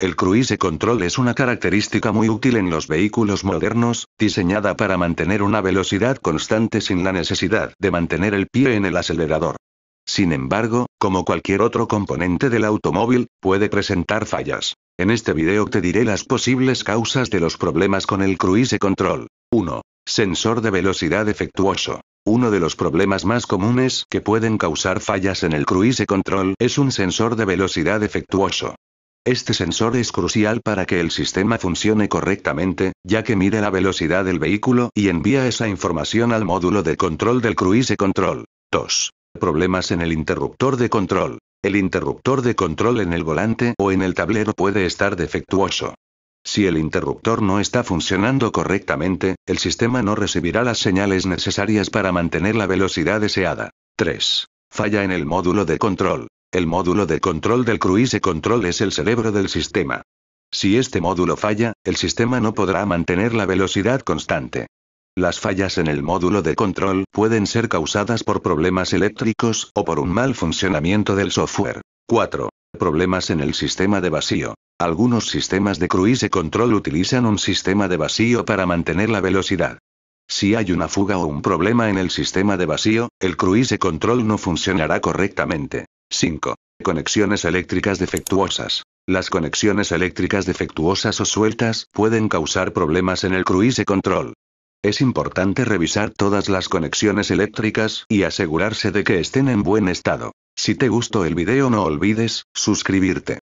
El cruise control es una característica muy útil en los vehículos modernos, diseñada para mantener una velocidad constante sin la necesidad de mantener el pie en el acelerador. Sin embargo, como cualquier otro componente del automóvil, puede presentar fallas. En este video te diré las posibles causas de los problemas con el cruise control. 1. Sensor de velocidad defectuoso. Uno de los problemas más comunes que pueden causar fallas en el cruise control es un sensor de velocidad defectuoso. Este sensor es crucial para que el sistema funcione correctamente, ya que mide la velocidad del vehículo y envía esa información al módulo de control del cruise control. 2. Problemas en el interruptor de control. El interruptor de control en el volante o en el tablero puede estar defectuoso. Si el interruptor no está funcionando correctamente, el sistema no recibirá las señales necesarias para mantener la velocidad deseada. 3. Falla en el módulo de control. El módulo de control del cruise control es el cerebro del sistema. Si este módulo falla, el sistema no podrá mantener la velocidad constante. Las fallas en el módulo de control pueden ser causadas por problemas eléctricos o por un mal funcionamiento del software. 4. Problemas en el sistema de vacío. Algunos sistemas de cruise control utilizan un sistema de vacío para mantener la velocidad. Si hay una fuga o un problema en el sistema de vacío, el cruise control no funcionará correctamente. 5. Conexiones eléctricas defectuosas. Las conexiones eléctricas defectuosas o sueltas pueden causar problemas en el cruise control. Es importante revisar todas las conexiones eléctricas y asegurarse de que estén en buen estado. Si te gustó el video no olvides, suscribirte.